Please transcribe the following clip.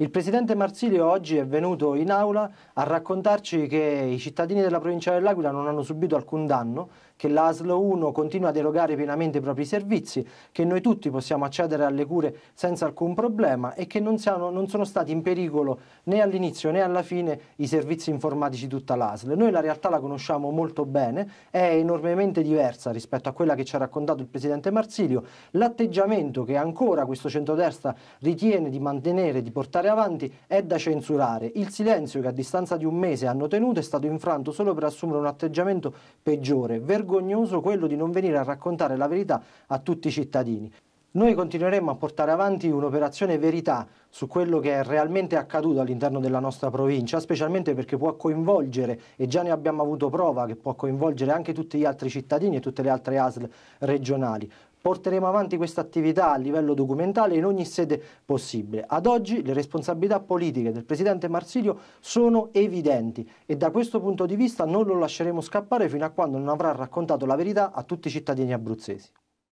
Il presidente Marsilio oggi è venuto in aula a raccontarci che i cittadini della provincia dell'Aquila non hanno subito alcun danno, che l'ASL 1 continua ad erogare pienamente i propri servizi, che noi tutti possiamo accedere alle cure senza alcun problema e che non, siano, non sono stati in pericolo né all'inizio né alla fine i servizi informatici di tutta l'ASL. Noi la realtà la conosciamo molto bene, è enormemente diversa rispetto a quella che ci ha raccontato il presidente Marsilio. L'atteggiamento che ancora questo centrodestra ritiene di mantenere, di portare avanti è da censurare. Il silenzio che a distanza di un mese hanno tenuto è stato infranto solo per assumere un atteggiamento peggiore, vergognoso quello di non venire a raccontare la verità a tutti i cittadini. Noi continueremo a portare avanti un'operazione verità su quello che è realmente accaduto all'interno della nostra provincia, specialmente perché può coinvolgere, e già ne abbiamo avuto prova, che può coinvolgere anche tutti gli altri cittadini e tutte le altre ASL regionali. Porteremo avanti questa attività a livello documentale in ogni sede possibile. Ad oggi le responsabilità politiche del Presidente Marsilio sono evidenti e da questo punto di vista non lo lasceremo scappare fino a quando non avrà raccontato la verità a tutti i cittadini abruzzesi.